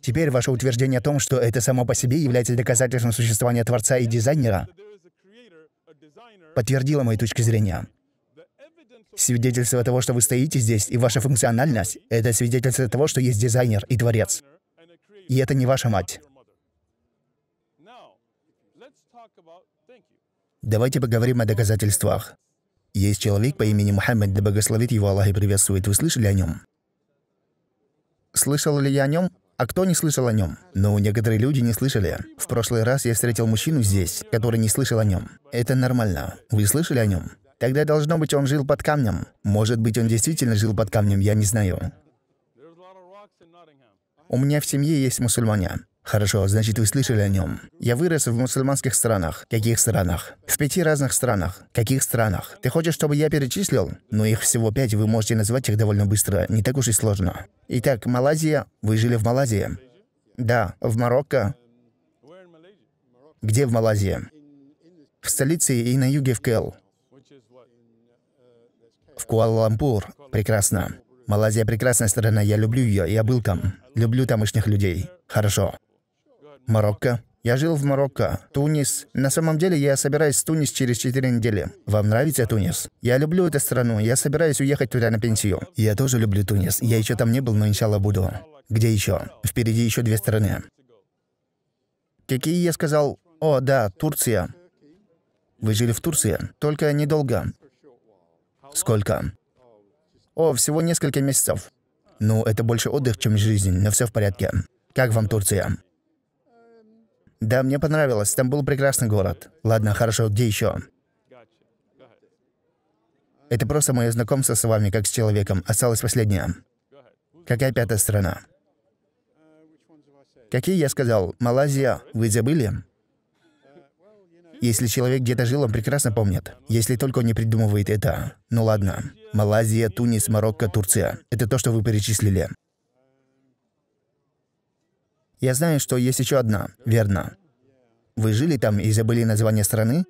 Теперь ваше утверждение о том, что это само по себе является доказательством существования Творца и дизайнера, подтвердило мои точки зрения. Свидетельство того, что вы стоите здесь, и ваша функциональность — это свидетельство того, что есть дизайнер и Творец. И это не ваша мать. Давайте поговорим о доказательствах. Есть человек по имени Мухаммед, да богословит его Аллах и приветствует. Вы слышали о нем? слышал ли я о нем, а кто не слышал о нем? Ну, некоторые люди не слышали. В прошлый раз я встретил мужчину здесь, который не слышал о нем. Это нормально. Вы слышали о нем? Тогда должно быть, он жил под камнем. Может быть, он действительно жил под камнем, я не знаю. У меня в семье есть мусульмане. Хорошо, значит, вы слышали о нем. Я вырос в мусульманских странах. Каких странах? В пяти разных странах. Каких странах? Ты хочешь, чтобы я перечислил? Но ну, их всего пять, вы можете назвать их довольно быстро, не так уж и сложно. Итак, Малайзия. Вы жили в Малайзии? Да. В Марокко? Где в Малайзии? В столице и на юге в Кэл. В Куала-Лампур. Прекрасно. Малайзия прекрасная страна, я люблю ее, я был там. Люблю тамошних людей. Хорошо. Марокко. Я жил в Марокко, Тунис. На самом деле я собираюсь в Тунис через 4 недели. Вам нравится Тунис? Я люблю эту страну, я собираюсь уехать туда на пенсию. Я тоже люблю Тунис. Я еще там не был, но иншалла буду. Где еще? Впереди еще две страны. Какие я сказал? О, да, Турция. Вы жили в Турции? Только недолго. Сколько? О, всего несколько месяцев. Ну, это больше отдых, чем жизнь, но все в порядке. Как вам Турция? Да, мне понравилось. Там был прекрасный город. Ладно, хорошо, где еще? Это просто мое знакомство с вами, как с человеком. Осталось последнее. Какая пятая страна? Какие я сказал? Малайзия. Вы забыли? Если человек где-то жил, он прекрасно помнит. Если только он не придумывает это. Ну ладно. Малайзия, Тунис, Марокко, Турция. Это то, что вы перечислили. Я знаю, что есть еще одна, верно. Вы жили там и забыли название страны?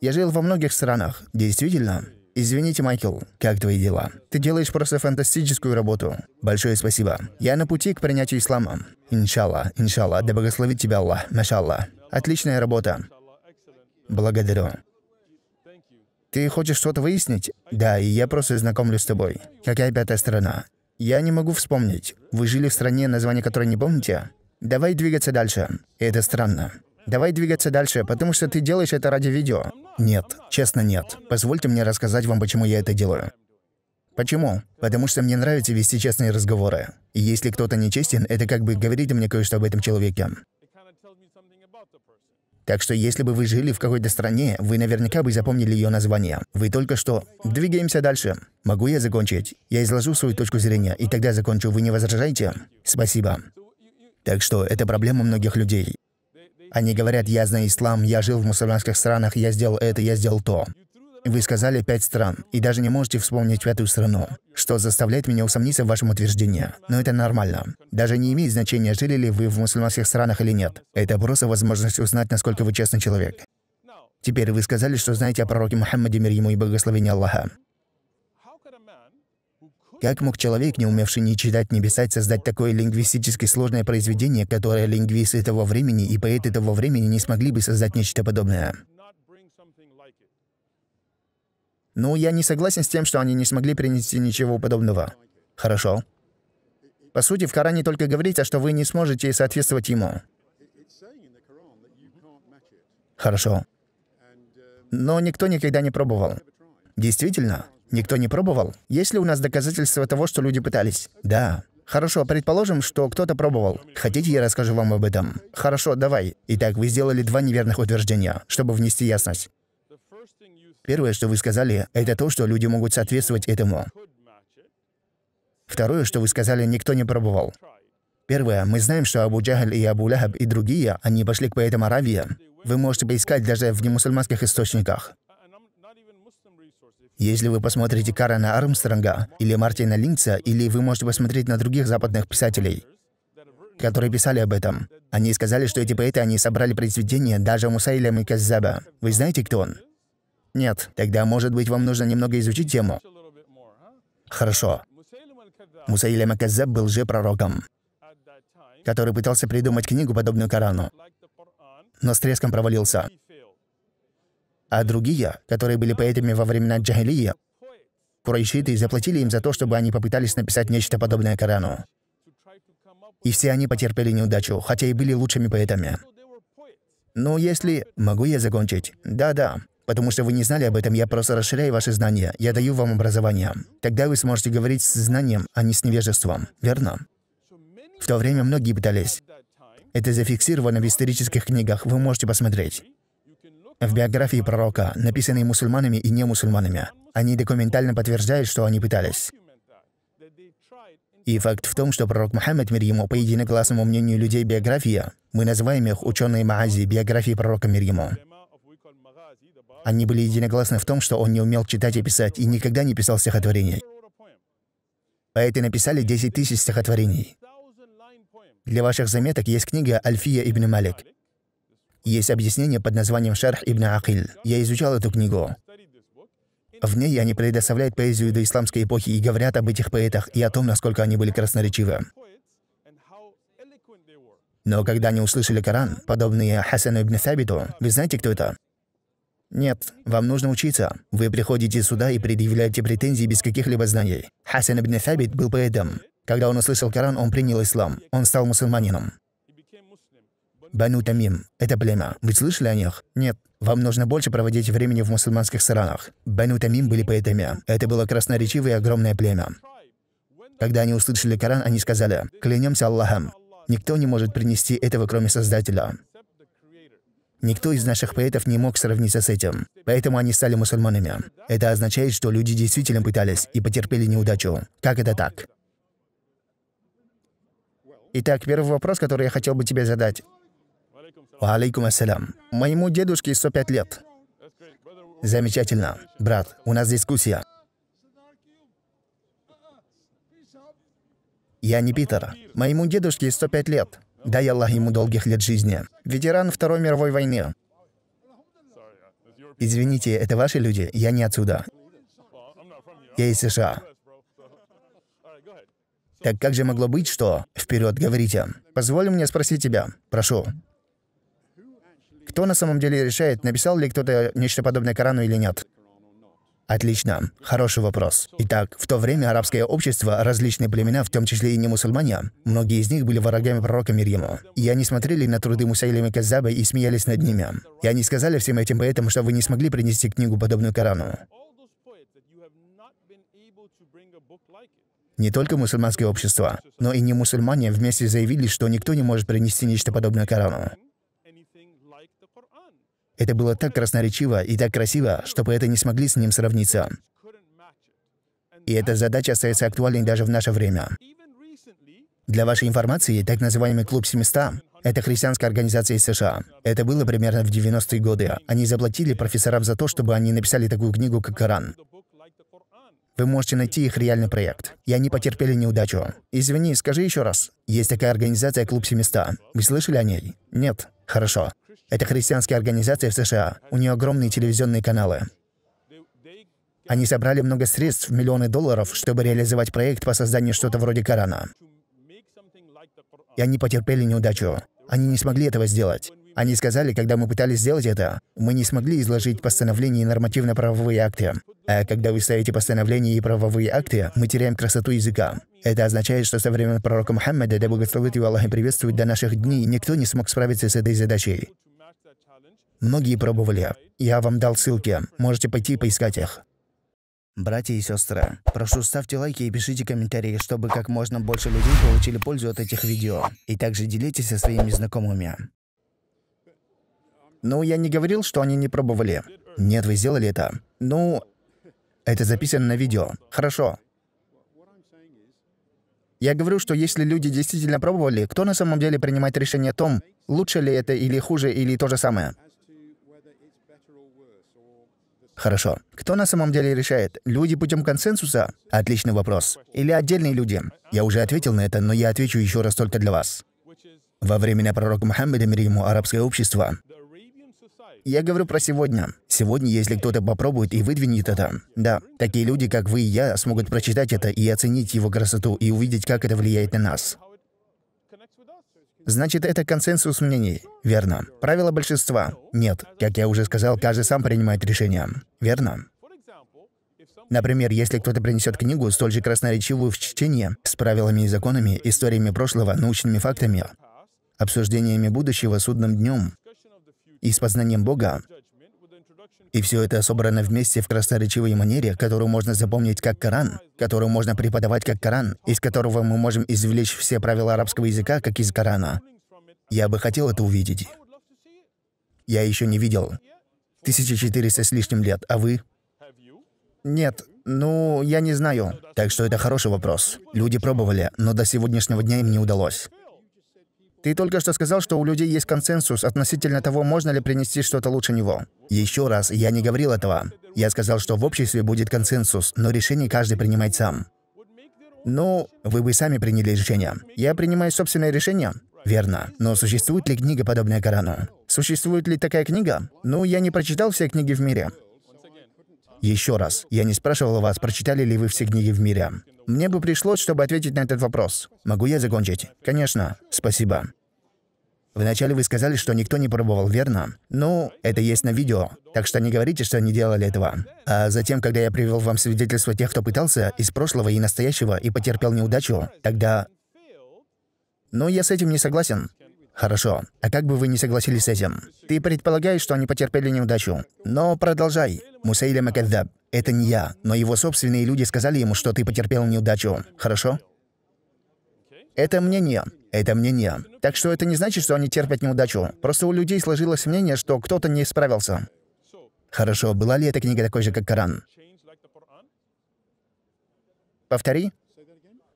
Я жил во многих странах, действительно. Извините, Майкл, как твои дела? Ты делаешь просто фантастическую работу. Большое спасибо. Я на пути к принятию ислама. Иншалла, иншалла, да благословит тебя Аллах, машалла. Отличная работа. Благодарю. Ты хочешь что-то выяснить? Да, и я просто знакомлюсь с тобой. Какая пятая страна? Я не могу вспомнить. Вы жили в стране, название которой не помните? Давай двигаться дальше. Это странно. Давай двигаться дальше, потому что ты делаешь это ради видео. Нет, честно нет. Позвольте мне рассказать вам, почему я это делаю. Почему? Потому что мне нравится вести честные разговоры. И если кто-то нечестен, это как бы говорите мне кое-что об этом человеке. Так что если бы вы жили в какой-то стране, вы наверняка бы запомнили ее название. Вы только что... Двигаемся дальше. Могу я закончить? Я изложу свою точку зрения, и тогда закончу. Вы не возражаете? Спасибо. Так что это проблема многих людей. Они говорят, я знаю ислам, я жил в мусульманских странах, я сделал это, я сделал то. Вы сказали пять стран и даже не можете вспомнить пятую страну, что заставляет меня усомниться в вашем утверждении. Но это нормально. Даже не имеет значения, жили ли вы в мусульманских странах или нет. Это просто возможность узнать, насколько вы честный человек. Теперь вы сказали, что знаете о пророке Мухаммаде, мир ему и благословение Аллаха. Как мог человек, не умевший ни читать, ни писать, создать такое лингвистически сложное произведение, которое лингвисты того времени и поэты того времени не смогли бы создать нечто подобное? Ну, я не согласен с тем, что они не смогли принести ничего подобного. Хорошо. По сути, в Коране только говорится, а что вы не сможете соответствовать ему. Хорошо. Но никто никогда не пробовал. Действительно, никто не пробовал. Есть ли у нас доказательства того, что люди пытались? Да. Хорошо, предположим, что кто-то пробовал. Хотите, я расскажу вам об этом? Хорошо, давай. Итак, вы сделали два неверных утверждения, чтобы внести ясность. Первое, что вы сказали, это то, что люди могут соответствовать этому. Второе, что вы сказали, никто не пробовал. Первое, мы знаем, что Абу Джахаль и Абу Лахаб и другие, они пошли к поэтам Аравии. Вы можете поискать даже в немусульманских источниках. Если вы посмотрите Карена Армстронга или Мартина Линца, или вы можете посмотреть на других западных писателей, которые писали об этом. Они сказали, что эти поэты, они собрали произведения даже Мусаиля Миказзаба. Вы знаете, кто он? Нет, тогда, может быть, вам нужно немного изучить тему. Хорошо. Мусаилем Казаб был же пророком, который пытался придумать книгу, подобную Корану, но с треском провалился. А другие, которые были поэтами во времена Джахилии, курайшиты заплатили им за то, чтобы они попытались написать нечто подобное Корану. И все они потерпели неудачу, хотя и были лучшими поэтами. Ну, если... Могу я закончить? Да-да. Потому что вы не знали об этом, я просто расширяю ваши знания. Я даю вам образование. Тогда вы сможете говорить с знанием, а не с невежеством. Верно? В то время многие пытались. Это зафиксировано в исторических книгах, вы можете посмотреть. В биографии пророка, написанной мусульманами и не мусульманами. они документально подтверждают, что они пытались. И факт в том, что пророк Мухаммад, мир ему, по единогласному мнению людей биография. мы называем их ученые Маази, биографии пророка, мир ему. Они были единогласны в том, что он не умел читать и писать, и никогда не писал стихотворений. Поэты написали 10 тысяч стихотворений. Для ваших заметок есть книга Альфия ибн Малик. Есть объяснение под названием «Шарх ибн Акиль». Я изучал эту книгу. В ней они предоставляют поэзию до исламской эпохи и говорят об этих поэтах и о том, насколько они были красноречивы. Но когда они услышали Коран, подобные Хасану ибн Сабиту, вы знаете, кто это? Нет, вам нужно учиться. Вы приходите сюда и предъявляете претензии без каких-либо знаний. Хасан ибн Сабит был поэтом. Когда он услышал Коран, он принял ислам. Он стал мусульманином. Бану Тамим – это племя. Вы слышали о них? Нет. Вам нужно больше проводить времени в мусульманских странах. Бану Тамим были поэтами. Это было красноречивое огромное племя. Когда они услышали Коран, они сказали, «Клянемся Аллахом, никто не может принести этого, кроме Создателя». Никто из наших поэтов не мог сравниться с этим, поэтому они стали мусульманами. Это означает, что люди действительно пытались и потерпели неудачу. Как это так? Итак, первый вопрос, который я хотел бы тебе задать. Алейкум ассалям. Моему дедушке 105 лет. Замечательно. Брат, у нас дискуссия. Я не Питер. Моему дедушке 105 лет. Дай Аллах ему долгих лет жизни. Ветеран Второй мировой войны. Извините, это ваши люди? Я не отсюда. Я из США. Так как же могло быть, что... Вперед, говорите. Позволь мне спросить тебя. Прошу. Кто на самом деле решает, написал ли кто-то нечто подобное Корану или нет? Отлично. Хороший вопрос. Итак, в то время арабское общество, различные племена, в том числе и не мусульмане, многие из них были врагами пророка Мирьему. И они смотрели на труды Мусаилима Казаба и смеялись над ними. И они сказали всем этим поэтам, что вы не смогли принести книгу, подобную Корану. Не только мусульманское общество, но и не мусульмане вместе заявили, что никто не может принести нечто подобное Корану. Это было так красноречиво и так красиво, что поэты не смогли с ним сравниться. И эта задача остается актуальной даже в наше время. Для вашей информации, так называемый «Клуб 700» — это христианская организация из США. Это было примерно в 90-е годы. Они заплатили профессорам за то, чтобы они написали такую книгу, как Коран. Вы можете найти их реальный проект. И они потерпели неудачу. Извини, скажи еще раз. Есть такая организация «Клуб 700». Вы слышали о ней? Нет? Хорошо. Это христианская организация в США. У нее огромные телевизионные каналы. Они собрали много средств, миллионы долларов, чтобы реализовать проект по созданию что-то вроде Корана. И они потерпели неудачу. Они не смогли этого сделать. Они сказали, когда мы пытались сделать это, мы не смогли изложить постановление и нормативно-правовые акты. А когда вы ставите постановления и правовые акты, мы теряем красоту языка. Это означает, что со времен пророка Мухаммада, да благословит его Аллах и приветствует до наших дней, никто не смог справиться с этой задачей. Многие пробовали. Я вам дал ссылки. Можете пойти поискать их. Братья и сестры, прошу ставьте лайки и пишите комментарии, чтобы как можно больше людей получили пользу от этих видео. И также делитесь со своими знакомыми. Ну, я не говорил, что они не пробовали. Нет, вы сделали это. Ну, это записано на видео. Хорошо. Я говорю, что если люди действительно пробовали, кто на самом деле принимает решение о том, лучше ли это или хуже, или то же самое? Хорошо. Кто на самом деле решает? Люди путем консенсуса? Отличный вопрос. Или отдельные люди? Я уже ответил на это, но я отвечу еще раз только для вас. Во времена пророка Мухаммеда, мир ему, арабское общество, я говорю про сегодня. Сегодня, если кто-то попробует и выдвинет это, да, такие люди, как вы и я, смогут прочитать это и оценить его красоту и увидеть, как это влияет на нас. Значит, это консенсус мнений. Верно. Правило большинства. Нет. Как я уже сказал, каждый сам принимает решение. Верно. Например, если кто-то принесет книгу, столь же красноречивую в чтении, с правилами и законами, историями прошлого, научными фактами, обсуждениями будущего, судным днем и с познанием Бога, и все это собрано вместе в красноречивой манере, которую можно запомнить как Коран, которую можно преподавать как Коран, из которого мы можем извлечь все правила арабского языка, как из Корана. Я бы хотел это увидеть. Я еще не видел. 1400 с лишним лет, а вы? Нет, ну, я не знаю. Так что это хороший вопрос. Люди пробовали, но до сегодняшнего дня им не удалось. Ты только что сказал, что у людей есть консенсус относительно того, можно ли принести что-то лучше него. Еще раз, я не говорил этого. Я сказал, что в обществе будет консенсус, но решение каждый принимает сам. Ну, вы бы сами приняли решение. Я принимаю собственное решение. Верно. Но существует ли книга, подобная Корану? Существует ли такая книга? Ну, я не прочитал все книги в мире. Еще раз, я не спрашивал вас, прочитали ли вы все книги в мире. Мне бы пришлось, чтобы ответить на этот вопрос. Могу я закончить? Конечно. Спасибо. Вначале вы сказали, что никто не пробовал, верно? Ну, это есть на видео, так что не говорите, что не делали этого. А затем, когда я привел вам свидетельство тех, кто пытался, из прошлого и настоящего, и потерпел неудачу, тогда... Но я с этим не согласен. «Хорошо. А как бы вы не согласились с этим? Ты предполагаешь, что они потерпели неудачу. Но продолжай. Мусейля Макаддаб. Это не я, но его собственные люди сказали ему, что ты потерпел неудачу. Хорошо?» «Это мнение. Это мнение. Так что это не значит, что они терпят неудачу. Просто у людей сложилось мнение, что кто-то не справился». Хорошо, была ли эта книга такой же, как Коран? Повтори.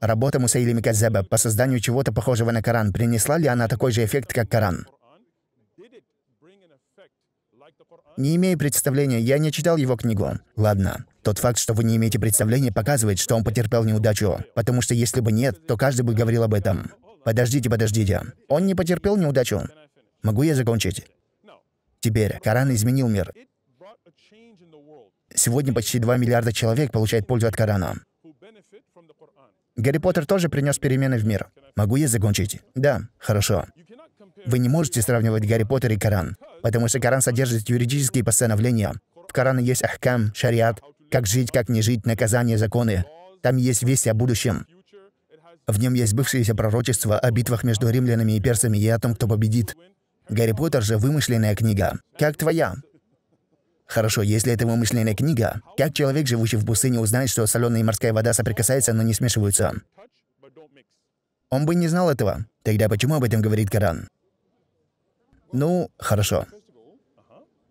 Работа Мусаили Микадзеба по созданию чего-то похожего на Коран, принесла ли она такой же эффект, как Коран? Не имею представления, я не читал его книгу. Ладно. Тот факт, что вы не имеете представления, показывает, что он потерпел неудачу. Потому что если бы нет, то каждый бы говорил об этом. Подождите, подождите. Он не потерпел неудачу. Могу я закончить? Теперь Коран изменил мир. Сегодня почти 2 миллиарда человек получают пользу от Корана. Гарри Поттер тоже принес перемены в мир. Могу я закончить? Да, хорошо. Вы не можете сравнивать Гарри Поттер и Коран, потому что Коран содержит юридические постановления. В Коране есть ахкам, шариат, как жить, как не жить, наказание, законы. Там есть весть о будущем. В нем есть бывшиеся пророчества о битвах между римлянами и персами и о том, кто победит. Гарри Поттер же вымышленная книга. Как твоя? Хорошо, если это вымышленная книга, как человек, живущий в пустыне, узнает, что соленая и морская вода соприкасаются, но не смешиваются? Он бы не знал этого. Тогда почему об этом говорит Коран? Ну, хорошо.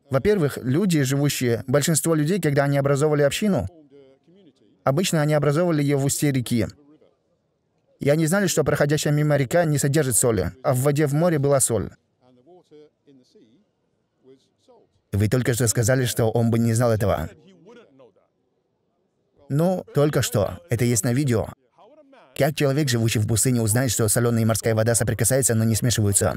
Во-первых, люди, живущие, большинство людей, когда они образовывали общину, обычно они образовывали ее в устье реки. И они знали, что проходящая мимо река не содержит соли, а в воде в море была соль. Вы только что сказали, что он бы не знал этого. Ну, только что. Это есть на видео. Как человек, живущий в пустыне, узнает, что соленая и морская вода соприкасаются, но не смешиваются?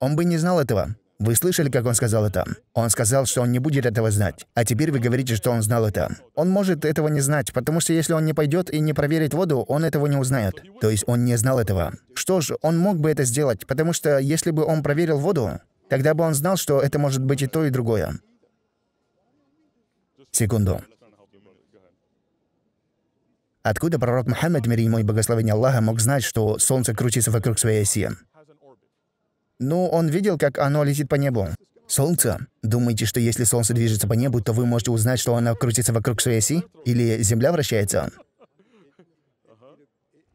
Он бы не знал этого. Вы слышали, как он сказал это? Он сказал, что он не будет этого знать. А теперь вы говорите, что он знал это. Он может этого не знать, потому что если он не пойдет и не проверит воду, он этого не узнает. То есть он не знал этого. Что ж, он мог бы это сделать, потому что если бы он проверил воду, Тогда бы он знал, что это может быть и то, и другое. Секунду. Откуда пророк Мухаммед, мир ему и благословение Аллаха, мог знать, что Солнце крутится вокруг своей оси? Ну, он видел, как оно летит по небу. Солнце? Думаете, что если Солнце движется по небу, то вы можете узнать, что оно крутится вокруг своей оси? Или Земля вращается?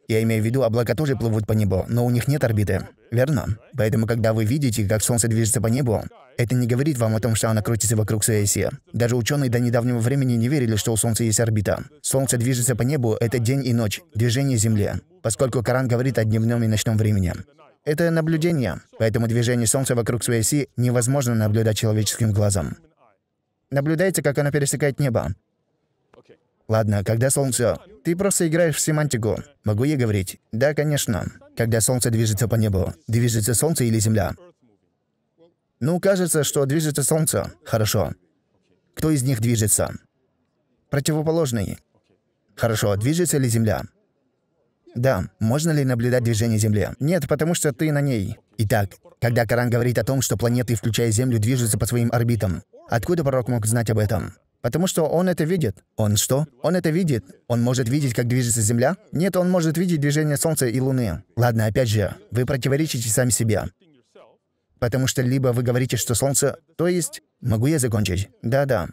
Я имею в виду, облака тоже плывут по небу, но у них нет орбиты. Верно? Поэтому, когда вы видите, как Солнце движется по небу, это не говорит вам о том, что оно крутится вокруг своей оси. Даже ученые до недавнего времени не верили, что у Солнца есть орбита. Солнце движется по небу — это день и ночь, движение Земли, поскольку Коран говорит о дневном и ночном времени. Это наблюдение, поэтому движение Солнца вокруг своей оси невозможно наблюдать человеческим глазом. Наблюдайте, как оно пересекает небо. Ладно, когда солнце... Ты просто играешь в семантику. Могу я говорить? Да, конечно. Когда солнце движется по небу. Движется солнце или земля? Ну, кажется, что движется солнце. Хорошо. Кто из них движется? Противоположный. Хорошо, движется ли земля? Да. Можно ли наблюдать движение Земли? Нет, потому что ты на ней. Итак, когда Коран говорит о том, что планеты, включая Землю, движутся по своим орбитам, откуда пророк мог знать об этом? Потому что он это видит. Он что? Он это видит. Он может видеть, как движется Земля? Нет, он может видеть движение Солнца и Луны. Ладно, опять же, вы противоречите сами себе. Потому что либо вы говорите, что Солнце... То есть... Могу я закончить? Да-да.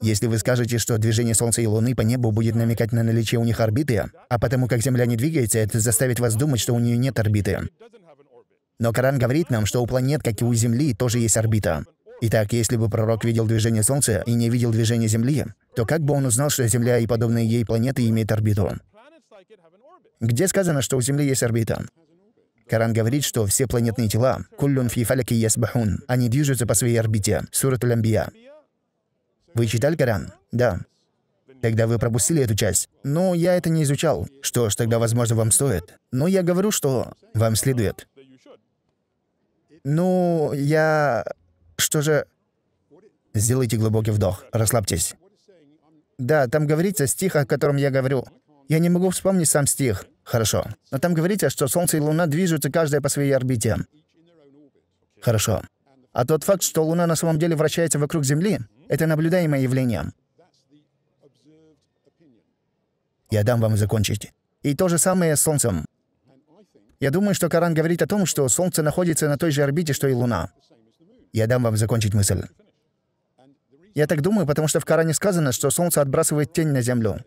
Если вы скажете, что движение Солнца и Луны по небу будет намекать на наличие у них орбиты, а потому как Земля не двигается, это заставит вас думать, что у нее нет орбиты. Но Коран говорит нам, что у планет, как и у Земли, тоже есть орбита. Итак, если бы пророк видел движение Солнца и не видел движение Земли, то как бы он узнал, что Земля и подобные ей планеты имеют орбиту? Где сказано, что у Земли есть орбита? Коран говорит, что все планетные тела, куллюн фи фаляки ясбахун, они движутся по своей орбите. Сурат Лямбия. Вы читали Коран? Да. Тогда вы пропустили эту часть. Но я это не изучал. Что ж, тогда, возможно, вам стоит. Но я говорю, что вам следует. Ну, я... Что же... Сделайте глубокий вдох, расслабьтесь. Да, там говорится стих, о котором я говорю. Я не могу вспомнить сам стих. Хорошо. Но там говорится, что Солнце и Луна движутся каждая по своей орбите. Хорошо. А тот факт, что Луна на самом деле вращается вокруг Земли, это наблюдаемое явление. Я дам вам закончить. И то же самое с Солнцем. Я думаю, что Коран говорит о том, что Солнце находится на той же орбите, что и Луна. Я дам вам закончить мысль. Я так думаю, потому что в Коране сказано, что солнце отбрасывает тень на землю.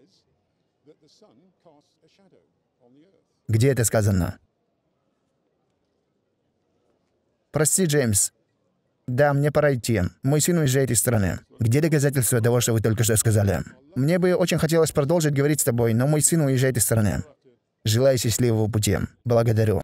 Где это сказано? Прости, Джеймс. Да, мне пора идти. Мой сын уезжает из страны. Где доказательства того, что вы только что сказали? Мне бы очень хотелось продолжить говорить с тобой, но мой сын уезжает из страны. Желаю счастливого пути. Благодарю.